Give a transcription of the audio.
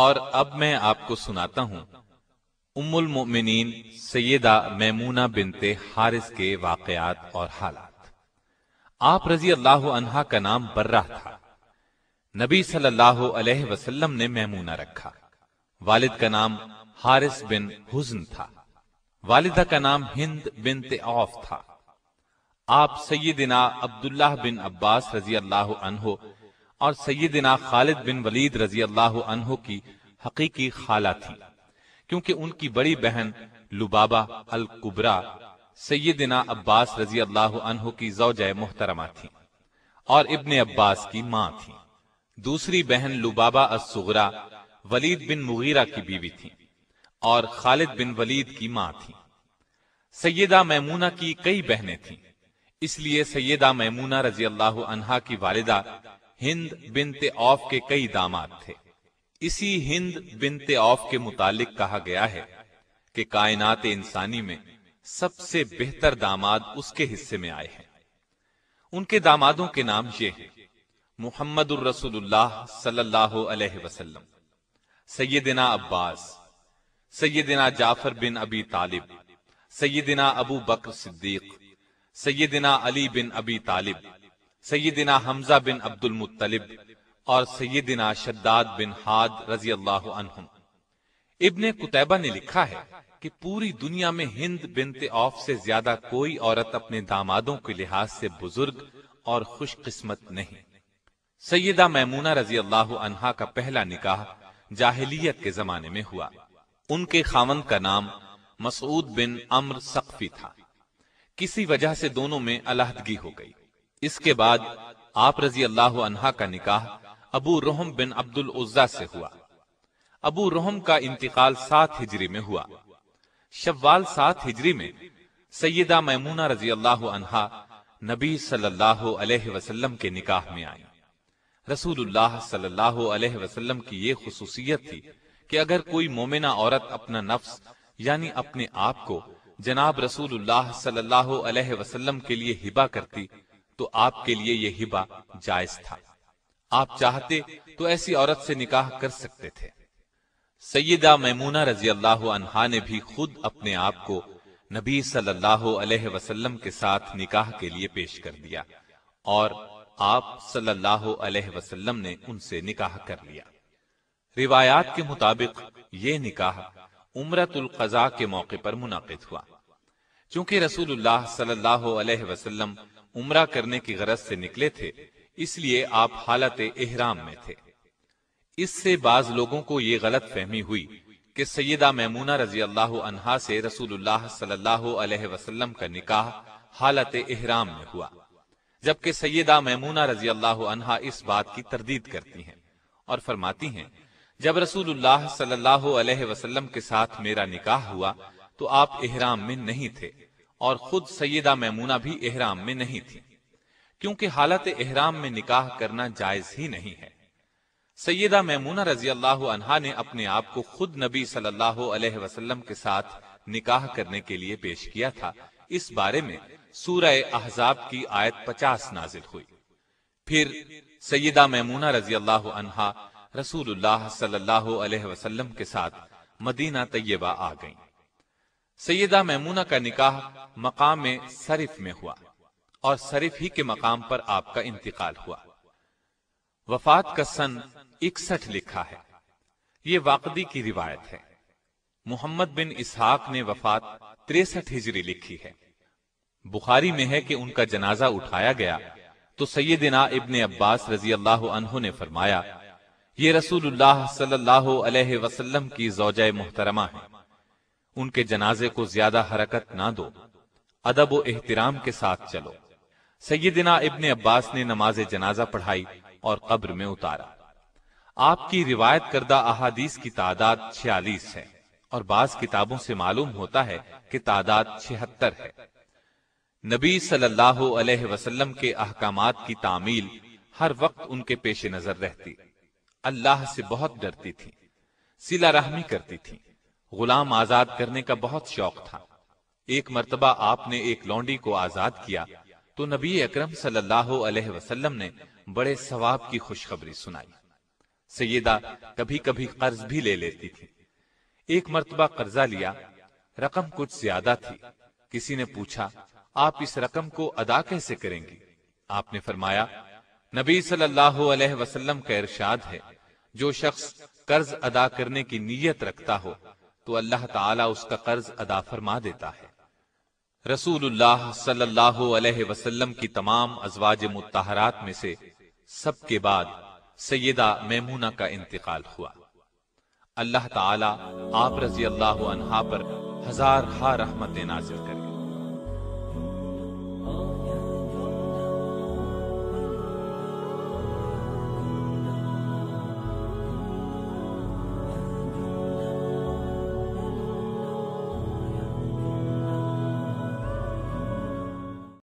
और अब मैं आपको सुनाता हूँ उमुल मोमिन सैदा मैमूना बिनते हारिस के वाकयात और हालात आप रजी अल्लाह अनहा का नाम बर्रा था नबी सल्लल्लाहु अलैहि वसल्लम ने मैमूना रखा वालिद का नाम हारिस बिन हुजन था वालिदा का नाम हिंद बिन तेफ था आप सैदिना अब्दुल्लाह बिन अब्बास रजी अल्लाह अनहो और सैदिना खालिद बिन वलीद रजी अल्लाह अनहु की हकीकी खाला थी क्योंकि उनकी बड़ी बहन लुबाबा अल कुबरा सैदिना अब्बास रजी अल्लाह अनहु की जौजय मोहतरमा थी और इब्ने अब्बास की माँ थी दूसरी बहन लुबाबा असुगरा वलीद बिन मुगीरा की बीवी थी और खालिद बिन वलीद की माँ थी सैदा मैमूना की कई बहनें थीं इसलिए सैदा मैमूना रजी अल्लाह अनहा की वालिदा हिंद बिनते औफ के कई दामाद थे इसी हिंद बिनते औफ के मुतालिक कहा गया है कि कायनात इंसानी में सबसे बेहतर दामाद उसके हिस्से में आए हैं उनके दामादों के नाम ये हैं मोहम्मद रसूलुल्लाह सल्लल्लाहु अलैहि वसल्लम सैयदना अब्बास सैयदना जाफर बिन अबी तालिब सैयदना अबू बकर सिद्दीक सैयदना अली बिन अबी तालिब सैदिना हमजा बिन अब्दुल मुत्तलिब और सैदिना शद्दाद बिन हाद रजी अल्लाह इबन कुतैबा ने लिखा है कि पूरी दुनिया में हिंद बिनते औफ से ज्यादा कोई औरत अपने दामादों के लिहाज से बुजुर्ग और खुशकिस्मत नहीं सैयदा मैमूना रजी अल्लाह अनहा का पहला निकाह जाहिलियत के जमाने में हुआ उनके खामन का नाम मसूद बिन अमर सख्फी था किसी वजह से दोनों में अलहदगी हो गई इसके बाद आप रजी अल्लाह अनहा का निकाह अबू रोहम बिन अब्दुल उज्जा से हुआ अबू रोहम का इंतकाल सात हिजरी में हुआ शव्वाल सात हिजरी में सैदा मैमूना रजी अल्लाह अनहा नबी सल्लल्लाहु अलैहि वसल्लम के निकाह में आई रसूलुल्लाह सल्लल्लाहु अलैहि वसल्लम की ये खसूसियत थी कि अगर कोई मोमिना औरत अपना नफ्स यानी अपने आप को जनाब रसूलुल्लाह सल्लल्लाहु अलैहि वसल्लम के लिए हिबा करती तो आपके लिए यह हिबा जायज था आप चाहते तो ऐसी औरत से निकाह कर सकते थे सैयदा मैमूना रजी अल्लाह अनहा ने भी खुद अपने आप को नबी सल्लल्लाहु अलैहि वसल्लम के साथ निकाह के लिए पेश कर दिया और आप सल्लल्लाहु अलैहि वसल्लम ने उनसे निकाह कर लिया रिवायात के मुताबिक ये निकाह उमरतुल कजा के मौके पर मुनाकिद हुआ चूंकि रसूलुल्लाह सल्लल्लाहु अलैहि वसल्लम उमरा करने की गरज से निकले थे इसलिए आप हालत एहराम में थे इससे बाज लोगों को ये गलत फहमी हुई कि सैदा मैमूना रजी अल्लाह से रसूलुल्लाह सल्लल्लाहु का निकाह हालत एहराम में हुआ जबकि सैदा मैमूना रजी अल्लाह इस बात की तरदीद करती हैं और फरमाती हैं जब रसूलुल्लाह सल्लल्लाहु वसल्लम के साथ मेरा निकाह हुआ तो आप एहराम में नहीं थे और खुद सैदा मैमूना भी एहराम में नहीं थी क्योंकि हालत एहराम में निकाह करना जायज ही नहीं है सैदा मैमूना रजी अल्लाह ने अपने आप को खुद नबी सल्लल्लाहु अलैहि वसल्लम के साथ निकाह करने के लिए पेश किया था इस बारे में सूर अहजाब की आयत पचास नाजिल हुई फिर सैदा मैमूना रजी अल्लाह रसूल सल्लाह के साथ मदीना तय्यबा आ गईं। सैदा ममूना का निकाह मकाम शरीफ में हुआ और शरीफ ही के मकाम पर आपका इंतकाल हुआ वफात का सन इकसठ लिखा है ये वाकदी की रिवायत है मोहम्मद बिन इसहाक ने वफात तिरसठ हिजरी लिखी है बुखारी में है कि उनका जनाजा उठाया गया तो सैदिना इबन अब्बास रजी अल्लाह ने फरमाया ये रसूल सल्लल्लाहु की जोजा मोहतरमा है उनके जनाजे को ज्यादा हरकत ना दो अदब व एहतराम के साथ चलो सयदिना इब्ने अब्बास ने नमाज जनाजा पढ़ाई और कब्र में उतारा आपकी रिवायत करदा अहादीस की तादाद छियालीस है और बाज किताबों से मालूम होता है कि तादाद छिहत्तर है नबी सल्लल्लाहु अलैहि वसल्लम के अहकाम की तामील हर वक्त उनके पेश नजर रहती अल्लाह से बहुत डरती थी सिला रहमी करती थी गुलाम आजाद करने का बहुत शौक था एक मरतबा आपने एक लौंडी को आजाद किया तो नबी अक्रम सल्लल्लाहु ने बड़े सवाब की खुशखबरी सुनाई सैदा कभी कभी कर्ज भी ले लेती थी एक मरतबा कर्जा लिया रकम कुछ ज्यादा थी किसी ने पूछा आप इस रकम को अदा कैसे करेंगी आपने फरमाया नबी सल्लल्लाहु अलैहि वसल्लम का इरशाद है जो शख्स कर्ज अदा करने की नीयत रखता हो तो अल्लाह ताला उसका कर्ज अदा फरमा देता है रसूलुल्लाह सल्लल्लाहु अलैहि वसल्लम की तमाम अजवाज मुतहरात में से सबके बाद सैदा मेमूना का इंतकाल हुआ अल्लाह ताला आप रजी अल्लाह पर हजार हा रहमत नाजिल करें